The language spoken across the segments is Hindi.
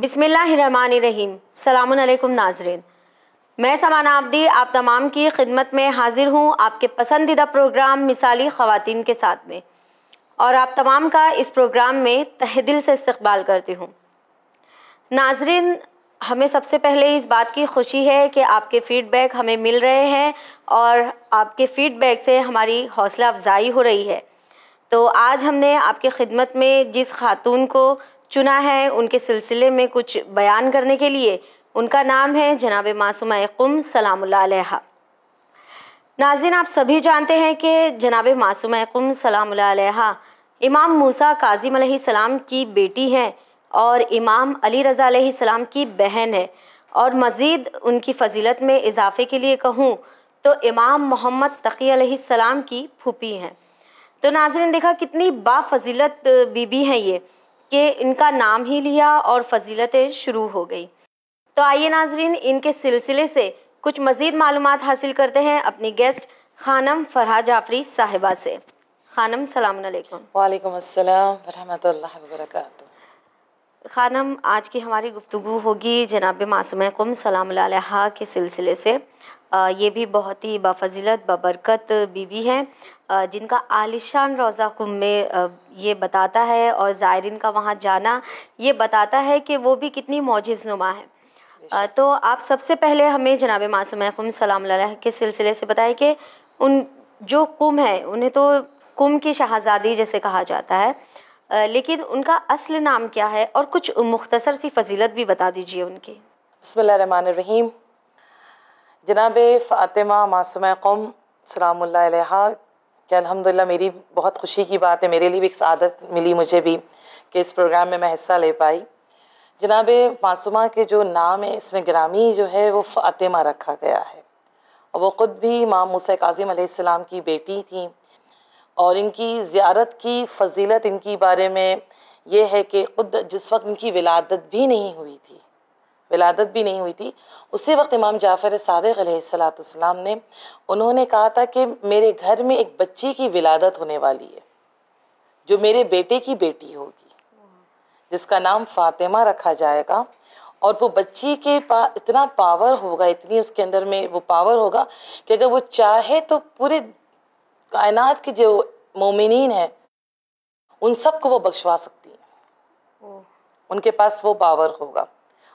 बिसमीम अलैक्म नाजरीन मैं समाना आबदी आप तमाम की खिदमत में हाजिर हूँ आपके पसंदीदा प्रोग्राम मिसाली ख़वान के साथ में और आप तमाम का इस प्रोग्राम में तहदिल से इस्तबाल करती हूँ नाजरीन हमें सबसे पहले इस बात की खुशी है कि आपके फ़ीडबैक हमें मिल रहे हैं और आपके फ़ीडबैक से हमारी हौसला अफजाई हो रही है तो आज हमने आपके खिदमत में जिस खातून को चुना है उनके सिलसिले में कुछ बयान करने के लिए उनका नाम है जनाब मासूम कुम सलाम नाजिन आप सभी जानते हैं कि जनाब मासूम कुम सलाम इमाम मूसा काजिम सलाम की बेटी हैं और इमाम अली रज़ा सलाम की बहन है और मज़ीद उनकी फजीलत में इजाफ़े के लिए कहूँ तो इमाम मोहम्मद तकी सलाम की फूपी हैं तो नाजरन देखा कितनी बाफजीलत बीबी हैं ये कि इनका नाम ही लिया और फजीलतें शुरू हो गई तो आइए नाजरीन इनके सिलसिले से कुछ मज़ीद मालूम हासिल करते हैं अपनी गेस्ट खानम फरहा जाफरी साहिबा से खानम सलाम वालेकुम वालेकुम अस्सलाम खानम आज की हमारी गुफ्तु होगी जनाब मासूम कम सलाम के सिलसिले से ये भी बहुत ही बाफजीलत बबरकत बीवी हैं जिनका आलिशान रोज़ा कुम में ये बताता है और ज़ायरीन का वहाँ जाना ये बताता है कि वो भी कितनी नुमा है तो आप सबसे पहले हमें जनाब मासूम कम सलाम के सिलसिले से बताएं कि उन जो कुम है उन्हें तो कुम की शहजादी जैसे कहा जाता है लेकिन उनका असल नाम क्या है और कुछ मुख्तसर सी फजीलत भी बता दीजिए उनकी बसमीम रहीम जनाब फ़ातिमा मासुम कौम सलाम कि अलहमदिल्ला मेरी बहुत खुशी की बात है मेरे लिए भी एक आदत मिली मुझे भी कि इस प्रोग्राम में मैं हिस्सा ले पाई जनाब मासुमा के जो नाम है इसमें ग्रामी जो है वो फ़ातिमा रखा गया है और वो ख़ुद भी माँ मूसा काजिम की बेटी थी और इनकी ज़्यारत की फजीलत इनकी बारे में ये है कि खुद जिस वक्त इनकी विलादत भी नहीं हुई थी विलादत भी नहीं हुई थी उसी वक्त इमाम जाफ़र सलाम ने उन्होंने कहा था कि मेरे घर में एक बच्ची की विलादत होने वाली है जो मेरे बेटे की बेटी होगी जिसका नाम फातिमा रखा जाएगा और वो बच्ची के पास इतना पावर होगा इतनी उसके अंदर में वो पावर होगा कि अगर वो चाहे तो पूरे कायनात की जो मोमिन हैं उन सबको वो बख्शवा सकती हैं उनके पास वो पावर होगा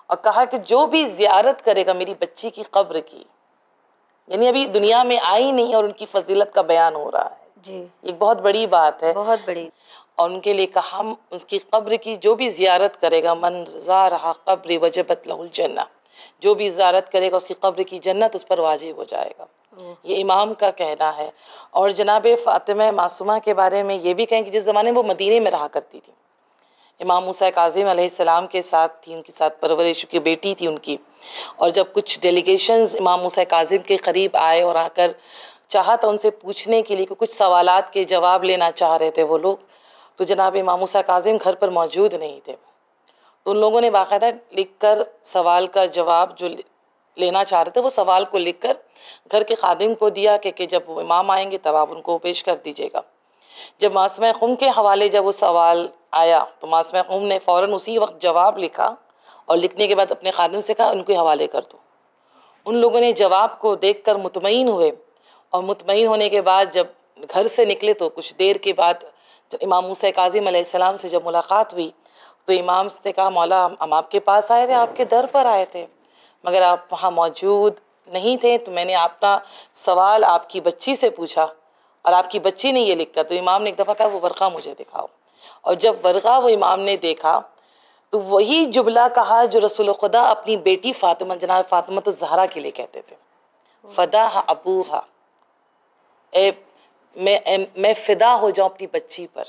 और कहा कि जो भी जियारत करेगा मेरी बच्ची की कब्र की यानी अभी दुनिया में आई नहीं और उनकी फजीलत का बयान हो रहा है जी एक बहुत बड़ी बात है बहुत बड़ी और उनके लिए कहा हम उसकी कब्र की जो भी जियारत करेगा मन रजा रहा कब्र वजबत लहुल जन्ना जो भी जियारत करेगा उसकी कब्र की जन्नत उस पर वाजिब हो जाएगा ये इमाम का कहना है और जनाब फ़ातिम मासूमा के बारे में ये भी कहें कि जिस ज़माने में वो मदीने में रहा करती थी इमाम मूसा काजिम आसमाम के साथ थी उनके साथ परवरिश की बेटी थी उनकी और जब कुछ डेलीगेशन इमाम मूसा काजिम के करीब आए और आकर चाहा था उनसे पूछने के लिए कि कुछ सवाल के जवाब लेना चाह रहे थे वो लोग तो जनाब इमाम मूसा काजिम घर पर मौजूद नहीं थे तो उन लोगों ने बाकायदा लिख कर सवाल का जवाब जो लेना चाह रहे थे वो सवाल को लिखकर घर के खादिम को दिया कि, जब जब इमाम आएंगे तब आप उनको पेश कर दीजिएगा जब मासम खुम के हवाले जब वो सवाल आया तो मासम खुम ने फ़ौर उसी वक्त जवाब लिखा और लिखने के बाद अपने खादिम से कहा उनके हवाले कर दो उन लोगों ने जवाब को देख कर मुतमिन हुए और मुतमिन होने के बाद जब घर से निकले तो कुछ देर के बाद इमाम उसे काजिम सलाम से जब मुलाकात हुई तो इमाम से कहा मौला हम आपके पास आए थे आपके दर पर आए थे मगर आप वहाँ मौजूद नहीं थे तो मैंने आपका सवाल आपकी बच्ची से पूछा और आपकी बच्ची ने ये लिख कर तो इमाम ने एक दफ़ा कहा वो वर्गा मुझे दिखाओ और जब वर्गा वो इमाम ने देखा तो वही जुबला कहा जो रसूल खुदा अपनी बेटी फ़ातिमा जनाब फ़ातिमा तो जहरा के लिए कहते थे फ़दा हा अबू हा ए मैं ए, मैं फ़िदा हो जाऊँ अपनी बच्ची पर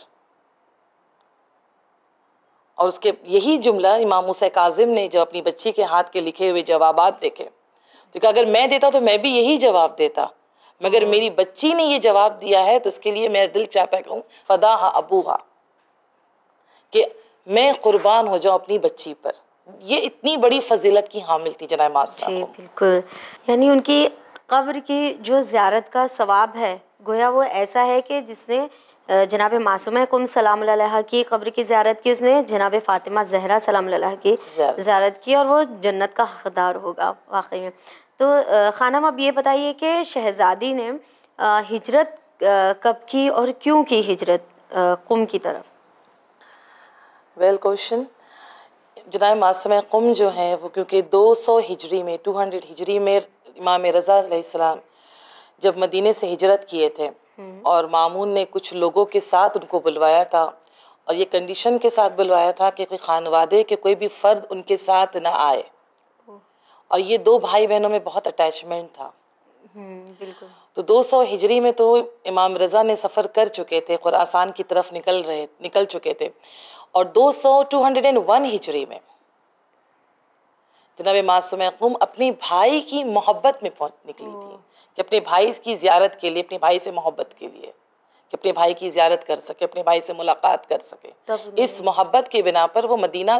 और उसके यही जुमला इमाम मूसा काजिम ने जब अपनी बच्ची के हाथ के लिखे हुए जवाब देखे तो कि अगर मैं देता तो मैं भी यही जवाब देता मगर हाँ। मेरी बच्ची ने ये जवाब दिया है तो उसके लिए मेरा दिल चाहता कहूँ फ़दा हा अबू हा कि मैं कुर्बान हो जाऊँ अपनी बच्ची पर ये इतनी बड़ी फजीलत की हामिल थी जनाए मास्टर जी बिल्कुल यानी उनकी कब्र की जो ज्यारत का सवाब है गोया वो ऐसा है कि जिसने जनाब मासूम कुम सलाम की कब्र की ज्यारत की उसने जनाब फ़ातिमा जहरा सलाम की ज्यारत की और वो जन्नत का हकदार होगा वाकई में तो खानम अब ये बताइए कि शहज़ादी ने हिजरत कब की और क्यों की हिजरत कुम की तरफ वेल क्वेश्चन जनाब मासम कुम जो है वो क्योंकि 200 हिजरी में 200 हिजरी में इमाम रज़ा सलाम जब मदीने से हिजरत किए थे और मामून ने कुछ लोगों के साथ उनको बुलवाया था और ये कंडीशन के साथ बुलवाया था कि कोई खानवादे के कोई भी फ़र्द उनके साथ ना आए और ये दो भाई बहनों में बहुत अटैचमेंट था हम्म, तो तो 200 हिजरी में तो इमाम रज़ा ने सफ़र कर चुके थे आसान की तरफ निकल रहे निकल चुके थे और 200 वन हिजरी में जनाब मासूम कुम भाई की मोहब्बत में पहुंच निकली थी कि अपने भाई की ज्यारत के लिए अपने भाई से मोहब्बत के लिए कि अपने भाई की ज्यारत कर सके अपने भाई से मुलाकात कर सके इस मोहब्बत के बिना पर वो मदीना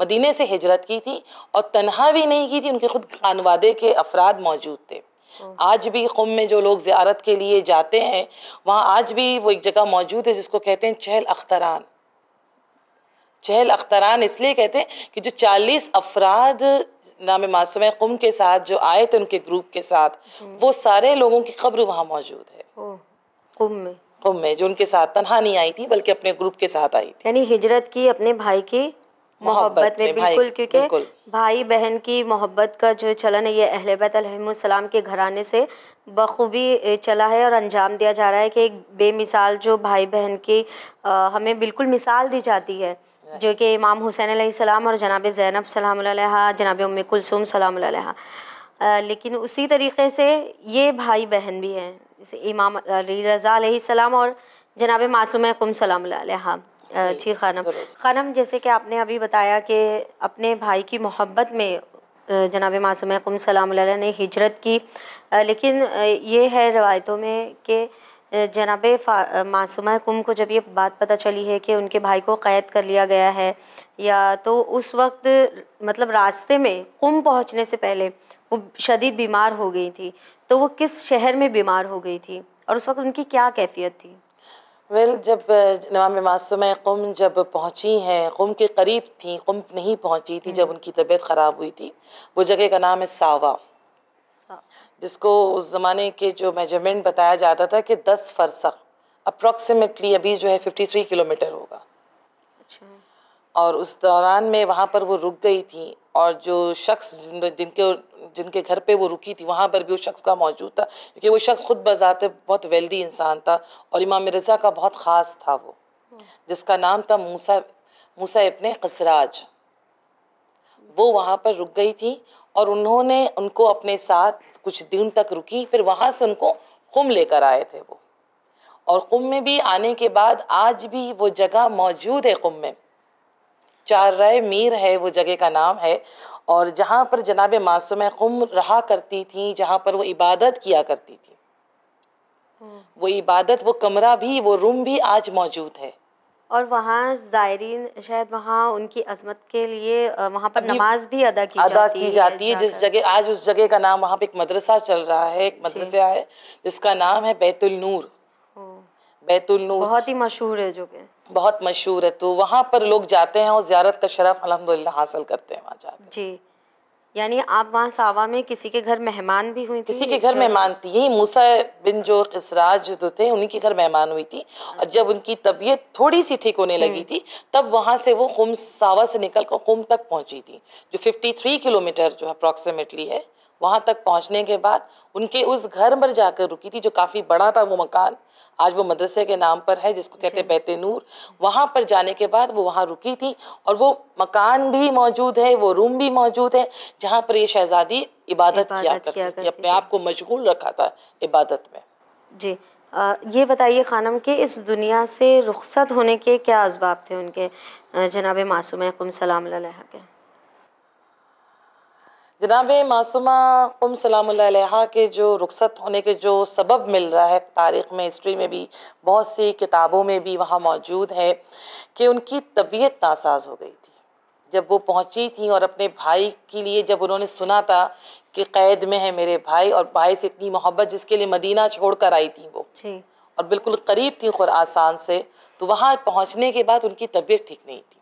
मदीने से हिजरत की थी और तनहा भी नहीं की थी उनके खुद खानवादे के अफराद मौजूद थे आज भी कुम में जो लोग ज्यारत के लिए जाते हैं वहाँ आज भी वो एक जगह मौजूद है जिसको कहते हैं चहल अख्तरान चहल अख्तरान इसलिए कहते हैं कि जो चालीस अफराद नाम मासम कुम के साथ जो आए थे उनके ग्रुप के साथ हम्म। वो सारे लोगों की खबर वहाँ मौजूद है कुम में जो उनके साथ तनहा नहीं आई थी बल्कि अपने ग्रुप के साथ आई थी यानी हिजरत की अपने भाई की मोहब्बत में में बिल्कुल क्योंकि भाई बहन की मोहब्बत का जो चलन है ये अहल बैतम के घराने से बखूबी चला है और अंजाम दिया जा रहा है कि एक बेमिसाल जो भाई बहन की आ, हमें बिल्कुल मिसाल दी जाती है जो कि इमाम हुसैन सलाम और जनाब ज़ैनब सलाम जनाब उम कुलसूम सलाम लेकिन उसी तरीके से ये भाई बहन भी हैं जैसे इमाम अली रज़ा सलाम और जनाब मासूम कम सलाम जी खानम खानम जैसे कि आपने अभी बताया कि अपने भाई की मोहब्बत में जनाब मासूम कम सलाम ने हिजरत की लेकिन ये है रवायतों में कि जनाब मासूम कुम को जब ये बात पता चली है कि उनके भाई को क़ैद कर लिया गया है या तो उस वक्त मतलब रास्ते में कुम पहुंचने से पहले वो शदीद बीमार हो गई थी तो वो किस शहर में बीमार हो गई थी और उस वक्त उनकी क्या कैफियत थी वेल well, जब नवाम मासूम कुम जब पहुंची हैं कुम के करीब थी कुम नहीं पहुंची थी जब हम्म। उनकी तबीयत ख़राब हुई थी वो जगह का नाम है सावा जिसको उस ज़माने के जो मेजरमेंट बताया जाता था कि दस फरसा अप्रॉक्सीमेटली अभी जो है फिफ्टी थ्री किलोमीटर होगा अच्छा। और उस दौरान में वहाँ पर वो रुक गई थी और जो शख्स जिन जिनके जिनके घर पे वो रुकी थी वहाँ पर भी उस शख्स का मौजूद था क्योंकि वो शख्स खुद बजात बहुत वेल्दी इंसान था और इमाम रज़ा का बहुत ख़ास था वो हम्म। जिसका नाम था मूसा मूसा इबन कसराज वो वहाँ पर रुक गई थी और उन्होंने उनको अपने साथ कुछ दिन तक रुकी फिर वहाँ से उनको कुम लेकर आए थे वो और कुम में भी आने के बाद आज भी वो जगह मौजूद है कुम में चार राय मीर है वो जगह का नाम है और जहाँ पर जनाब मासूम कुम रहा करती थी जहाँ पर वो इबादत किया करती थी हम्म। वो इबादत वो कमरा भी वो रूम भी आज मौजूद है और वहाँ ज़ायरीन शायद वहाँ उनकी अजमत के लिए वहाँ पर नमाज भी अदा की अदा जाती की जाती है जिस जगह आज उस जगह का नाम वहाँ पे एक मदरसा चल रहा है एक मदरसा है जिसका नाम है बैतुल नूर बैतुल नूर बहुत ही मशहूर है जो कि बहुत मशहूर है तो वहाँ पर लोग जाते हैं और ज़्यारत का शरफ अलहमदिल्ला हासिल करते हैं वहाँ जी यानी आप वहाँ सावा में किसी के घर मेहमान भी हुई थी किसी के घर मेहमान थी यही मूसा बिन जो इसराज जो थे उन्हीं के घर मेहमान हुई थी और अच्छा। जब उनकी तबीयत थोड़ी सी ठीक होने लगी हम्म। थी तब वहाँ से वो खुम सावा से निकल कर खुम तक पहुँची थी जो 53 किलोमीटर जो अप्रॉक्सीमेटली है वहाँ तक पहुँचने के बाद उनके उस घर पर जाकर रुकी थी जो काफ़ी बड़ा था वो मकान आज वो मदरसे के नाम पर है जिसको कहते हैं अच्छा। बैत नूर वहाँ पर जाने के बाद वो वहाँ रुकी थी और वो मकान भी मौजूद है वो रूम भी मौजूद है जहाँ पर ये शहजादी इबादत किया करती थी, थी अपने आप को मशगूल रखा था इबादत में जी आ, ये बताइए खानम के इस दुनिया से रुखसत होने के क्या इसबाब थे उनके जनाब मासूम सलाम के जनाब मासूमा उम सलाम के जो रुखसत होने के जो सबब मिल रहा है तारीख़ में हिस्ट्री में भी बहुत सी किताबों में भी वहाँ मौजूद है कि उनकी तबीयत नासाज हो गई थी जब वो पहुँची थी और अपने भाई के लिए जब उन्होंने सुना था कि क़ैद में है मेरे भाई और भाई से इतनी मोहब्बत जिसके लिए मदीना छोड़ कर आई थी वो और बिल्कुल करीब थी आसान से तो वहाँ पहुँचने के बाद उनकी तबीयत ठीक नहीं थी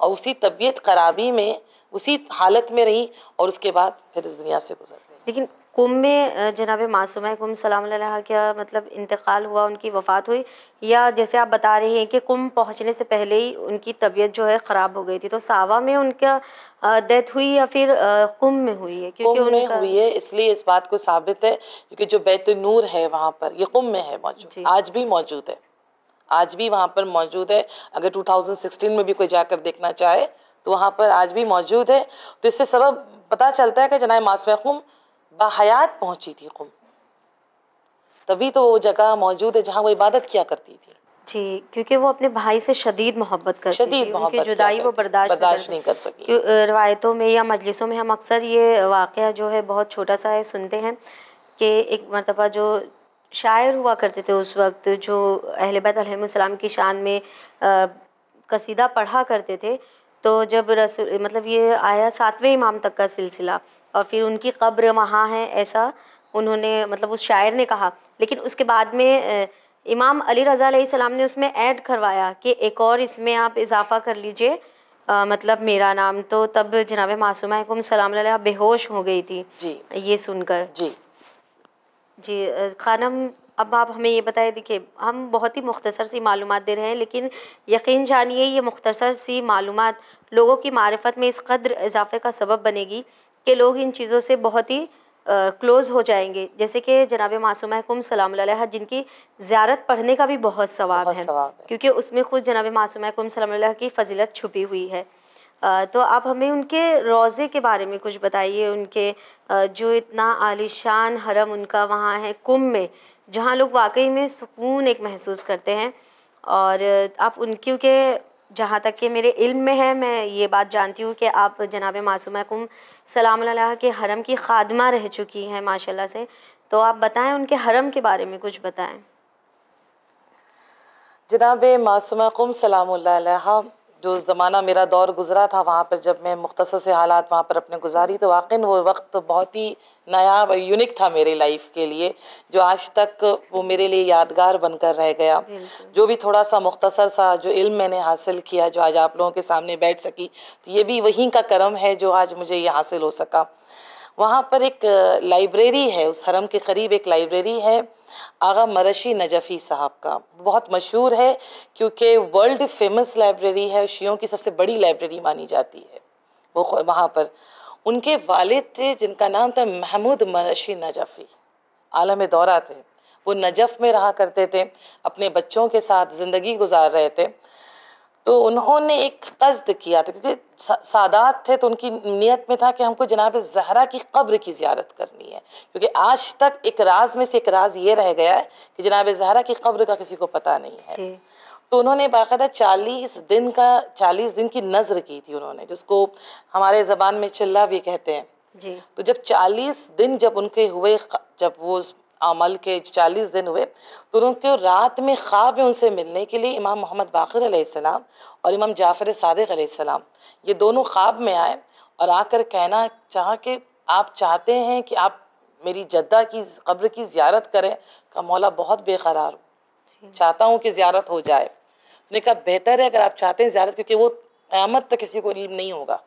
और उसी तबीयत खराबी में उसी हालत में रही और उसके बाद फिर इस दुनिया से गुजर गई लेकिन कुंभ में जनाब मासूम कुम सलाम क्या मतलब इंतकाल हुआ उनकी वफ़ात हुई या जैसे आप बता रहे हैं कि कुंभ पहुंचने से पहले ही उनकी तबीयत जो है ख़राब हो गई थी तो सावा में उनका डेथ हुई या फिर कुंभ में हुई है क्योंकि कुंभ में हुई है इसलिए इस बात को साबित है क्योंकि जो बैत नूर है वहाँ पर ये कुंभ में है मौजूद आज भी मौजूद है आज भी वहाँ पर मौजूद है अगर 2016 में भी कोई जाकर देखना चाहे तो वहाँ पर आज भी मौजूद है तो इससे सबब पता चलता है कि जनाए मासम खुम बाहयात पहुँची थी खुम तभी तो वो जगह मौजूद है जहाँ वो इबादत किया करती थी जी क्योंकि वो अपने भाई से शदीद मोहब्बत करती शदीद मोहब्बत जुदाई वो बर्दाश्त बर्दाश्त नहीं कर सकी रवायतों में या मजलिसों में हम अक्सर ये वाक़ जो है बहुत छोटा सा है सुनते हैं कि एक मरतबा जो शायर हुआ करते थे उस वक्त जो अहल बैत की शान में कसीदा पढ़ा करते थे तो जब रसूल मतलब ये आया सातवें इमाम तक का सिलसिला और फिर उनकी कब्र वहाँ है ऐसा उन्होंने मतलब उस शायर ने कहा लेकिन उसके बाद में इमाम अली रज़ा सलाम ने उसमें ऐड करवाया कि एक और इसमें आप इजाफ़ा कर लीजिए मतलब मेरा नाम तो तब जनाब मासूमा सलाम बेहोश हो गई थी जी ये सुनकर जी जी खानम अब आप हमें ये बताएं देखिए हम बहुत ही मुख्तसर सी मालूम दे रहे हैं लेकिन यकीन जानिए ये मुख्तसर सी मालूम लोगों की मारफत में इस कदर इजाफे का सबब बनेगी कि लोग इन चीज़ों से बहुत ही क्लोज़ हो जाएंगे जैसे कि जनाब मासूम कुम सलाम जिनकी ज़्यारत पढ़ने का भी बहुत सवाब है, है क्योंकि उसमें खुद जनाब मासूम कुम सलाम की फजीलत छुपी हुई है तो आप हमें उनके रोज़े के बारे में कुछ बताइए उनके जो इतना आलिशान हरम उनका वहाँ है कुंभ में जहाँ लोग वाकई में सुकून एक महसूस करते हैं और आप उनकी के जहाँ तक कि मेरे इल्म में है मैं ये बात जानती हूँ कि आप जनाब मासूम कुम सलाम के हरम की खादमा रह चुकी हैं माशाल्लाह से तो आप बताएं उनके हरम के बारे में कुछ बताएं जनाब मासूम कुम सलाम जो उस ज़माना मेरा दौर गुज़रा था वहाँ पर जब मैं मुख्तसर से हालात वहाँ पर अपने गुजारी तो वाकई वो वक्त बहुत ही नायाब व यूनिक था मेरे लाइफ के लिए जो आज तक वो मेरे लिए यादगार बनकर रह गया जो भी थोड़ा सा मुख्तसर सा जो इल्म मैंने हासिल किया जो आज आप लोगों के सामने बैठ सकी तो ये भी वहीं का करम है जो आज मुझे ये हासिल हो सका वहाँ पर एक लाइब्रेरी है उस हरम के करीब एक लाइब्रेरी है आगा मरशी नजफ़ी साहब का बहुत मशहूर है क्योंकि वर्ल्ड फेमस लाइब्रेरी है शियों की सबसे बड़ी लाइब्रेरी मानी जाती है वो वहाँ पर उनके वालिद थे जिनका नाम था महमूद मरशी नजफ़ी आलम दौरा थे वो नजफ़ में रहा करते थे अपने बच्चों के साथ ज़िंदगी गुजार रहे थे तो उन्होंने एक कस्द किया था क्योंकि सादात थे तो उनकी नीयत में था कि हमको जनाब जहरा की कब्र की ज्यारत करनी है क्योंकि आज तक एक राज में से एक राज ये रह गया है कि जनाब जहरा की कब्र का किसी को पता नहीं है तो उन्होंने बाकायदा चालीस दिन का चालीस दिन की नज़र की थी उन्होंने जिसको हमारे ज़बान में चिल्ला भी कहते हैं जी तो जब चालीस दिन जब उनके हुए जब वो अमल के चालीस दिन हुए तो उनके रात में ख्वाब में उनसे मिलने के लिए इमाम मोहम्मद बाकर सलाम और इमाम जाफ़र सदक सलाम ये दोनों ख्वाब में आए और आकर कहना चाह कि आप चाहते हैं कि आप मेरी जद्दा की कब्र की ज़्यारत करें का मौला बहुत बेकरार हो चाहता हूँ कि ज़्यारत हो जाए मैंने कहा बेहतर है अगर आप चाहते हैं ज़्यारत क्योंकि वो क़्यामत तक किसी को इल्म नहीं होगा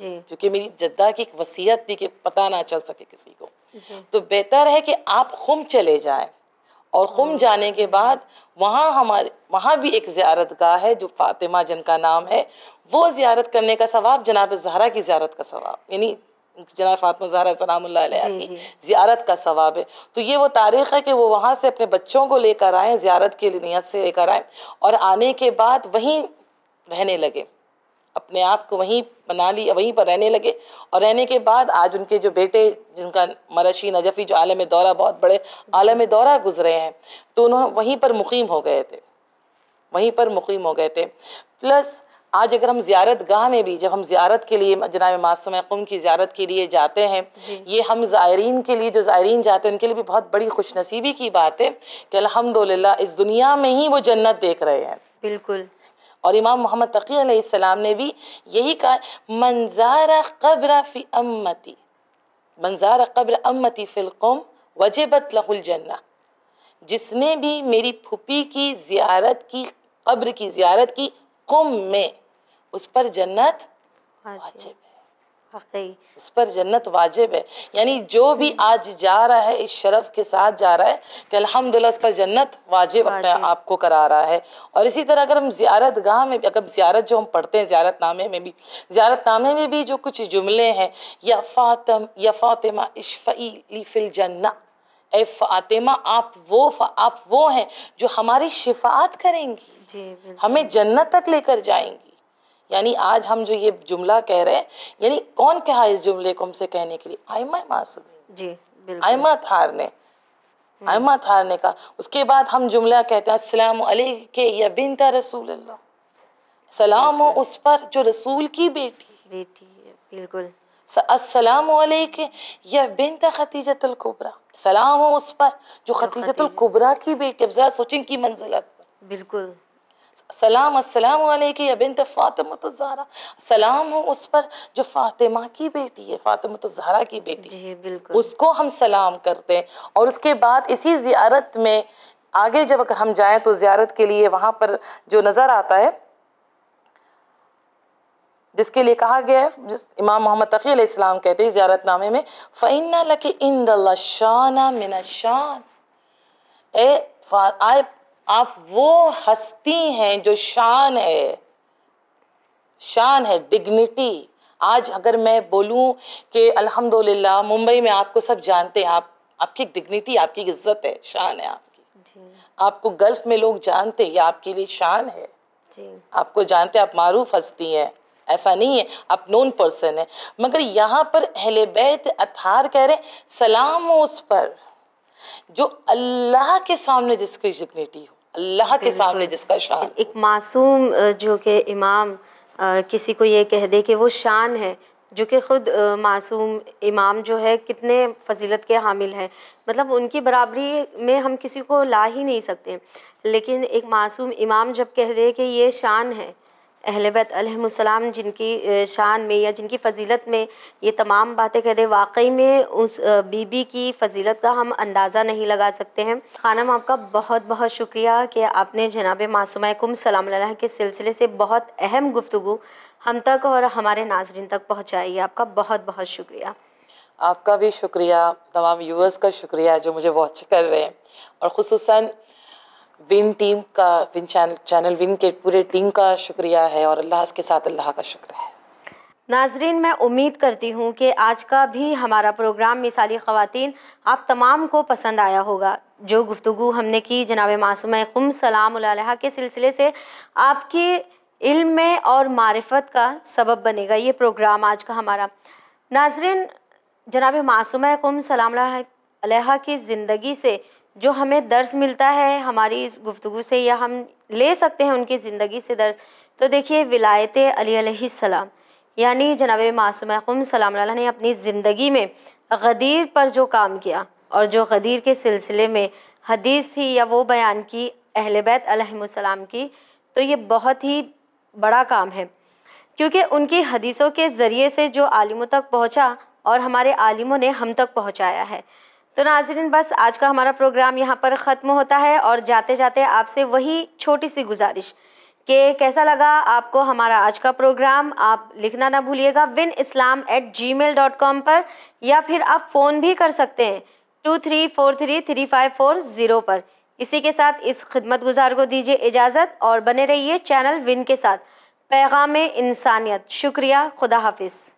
क्योंकि मेरी जद्दा की एक वसीयत थी कि पता ना चल सके किसी को तो बेहतर है कि आप खुम चले जाएं और खुम हाँ। जाने के बाद वहाँ हमारे वहाँ भी एक ज्यारत गाह है जो फातिमा जिनका नाम है वो ज्यारत करने का सवाब जनाब जहरा की ज्यारत का सवाब यानी जनाब फ़ातिमा जहरा सलाम की ज्यारत का सवाब है तो ये वो तारीख़ है कि वो वहाँ से अपने बच्चों को लेकर आएँ ज्यारत की नीयत से लेकर आए और आने के बाद वहीं रहने लगे अपने आप को वहीं बना ली वहीं पर रहने लगे और रहने के बाद आज उनके जो बेटे जिनका मरशी नजफ़ी जो आलम दौरा बहुत बड़े आलम दौरा गुजरे हैं तो उन्होंने वहीं पर मुकीम हो गए थे वहीं पर मुकीम हो गए थे प्लस आज अगर हम ज्यारत गाह में भी जब हम ज्यारत के लिए जनाब मासम कुम की ज्यारत के लिए जाते हैं ये हम ज़ायरीन के लिए जो ज़ायरीन जाते हैं उनके लिए भी बहुत बड़ी खुशनसीबी की बात है कि अलहमदिल्ला इस दुनिया में ही वो जन्नत देख रहे हैं बिल्कुल और इमाम मोहम्मद तकी सलाम ने भी यही कहा मंजारा कब्र फ़ी अम्मती मंजारा कब्र अम्मती फ़िलकौम वजबत लहुलजन्ना जिसने भी मेरी फूपी की ज़ियारत की कब्र की ज़ियारत की कुम में उस पर जन्नत वाजिब इस पर जन्नत वाजिब है यानी जो भी आज जा रहा है इस शरफ के साथ जा रहा है कि अलहमदिल्ला उस पर जन्नत वाजिब अपने आपको करा रहा है और इसी तरह अगर हम ज्यारत गाह में भी अगर ज्यारत जो हम पढ़ते हैं ज्यारत नामे में भी ज्यारत नामे में भी जो कुछ जुमले हैं या फातम या फातिमा इशफ़ी फिल जन्ना ए फातिमा आप वो आप वो हैं जो हमारी शिफात करेंगी हमें जन्नत तक लेकर जाएंगी यानी आज हम जो ये जुमला कह रहे हैं यानी कौन कहा इस जुमले को हमसे कहने के लिए आयमा मासूम जी आयमा थार ने हम्म। आयमा थार ने कहा उसके बाद हम जुमला कहते हैं असलाम के या बिनता रसूल सलाम अच्छा। उस पर जो रसूल की बेटी बेटी बिल्कुल असलम या बिनत खतीजतुल कुबरा सलाम उस पर जो खतीजतुल कुबरा की बेटी अब ज़रा सोचें की मंजिलत पर बिल्कुल सलाम अस्सलाम वालेकी अबिनत ज़हरा सलाम हो उस पर जो फ़ातिमा की बेटी है तो ज़हरा की बेटी जी बिल्कुल उसको हम सलाम करते हैं और उसके बाद इसी ज़ियारत में आगे जब हम जाएं तो ज़ियारत के लिए वहाँ पर जो नज़र आता है जिसके लिए कहा गया है जिस इमाम मोहम्मद तकी इस्लाम कहते हैं नामे में फ़ैन लक इंद शाना मिन शान ए आए आप वो हस्ती हैं जो शान है शान है डिग्निटी आज अगर मैं बोलूं कि अल्हम्दुलिल्लाह मुंबई में आपको सब जानते हैं आप आपकी डिग्निटी आपकी इज्जत है शान है आपकी आपको गल्फ में लोग जानते हैं आपके लिए शान है जी। आपको जानते आप मारूफ हस्ती हैं ऐसा नहीं है आप नोन पर्सन है मगर यहाँ पर अहले बैत अथार कह रहे सलाम उस पर जो अल्लाह के सामने जिसकी डिग्निटी हो अल्लाह के सामने जिसका शान एक मासूम जो कि इमाम किसी को ये कह दे कि वो शान है जो कि ख़ुद मासूम इमाम जो है कितने फजीलत के हामिल हैं मतलब उनकी बराबरी में हम किसी को ला ही नहीं सकते लेकिन एक मासूम इमाम जब कह दे कि ये शान है अहलबैत बैत जिनकी शान में या जिनकी फ़जीलत में ये तमाम बातें कह दें वाकई में उस बीबी की फ़जीलत का हम अंदाज़ा नहीं लगा सकते हैं खानम आपका बहुत बहुत शुक्रिया कि आपने जनाब कम सलाम के सिलसिले से बहुत अहम गुफ्तु हम तक और हमारे नाजरन तक पहुँचाई है आपका बहुत बहुत शुक्रिया आपका भी शुक्रिया तमाम यूवर्स का शुक्रिया जो मुझे वॉच कर रहे हैं और खसूस विन टीम का विन चैनल चैनल विन के पूरे टीम का शुक्रिया है और अल्लाह के साथ अल्लाह का शुक्र है नाजरीन मैं उम्मीद करती हूँ कि आज का भी हमारा प्रोग्राम मिसाली ख़वातीन आप तमाम को पसंद आया होगा जो गुफ्तु हमने की जनाब मासूम खुम सलाम के सिलसिले से आपके इल्म में और मारफत का सबब बनेगा ये प्रोग्राम आज का हमारा नाजरीन जनाब मासूम खुम सलाम की ज़िंदगी से जो हमें दर्स मिलता है हमारी इस गुफ्तु से या हम ले सकते हैं उनकी ज़िंदगी से दर्स तो देखिए विलायत अली सलाम यानी जनाब मासूम खुम सलाम ने अपनी ज़िंदगी में गदीर पर जो काम किया और जो गदीर के सिलसिले में हदीस थी या वो बयान की अहल बैतम की तो ये बहुत ही बड़ा काम है क्योंकि उनकी हदीसों के ज़रिए से जो आलिमों तक पहुँचा और हमारे आलिमों ने हम तक पहुँचाया है तो नाजरीन बस आज का हमारा प्रोग्राम यहाँ पर ख़त्म होता है और जाते जाते आपसे वही छोटी सी गुजारिश कि कैसा लगा आपको हमारा आज का प्रोग्राम आप लिखना ना भूलिएगा win Islam at Gmail dot com पर या फिर आप फ़ोन भी कर सकते हैं two three four three three five four zero पर इसी के साथ इस खिदमत गुजार को दीजिए इजाज़त और बने रहिए चैनल विन के साथ पैगाम इंसानियत शुक्रिया खुदा हाफिज़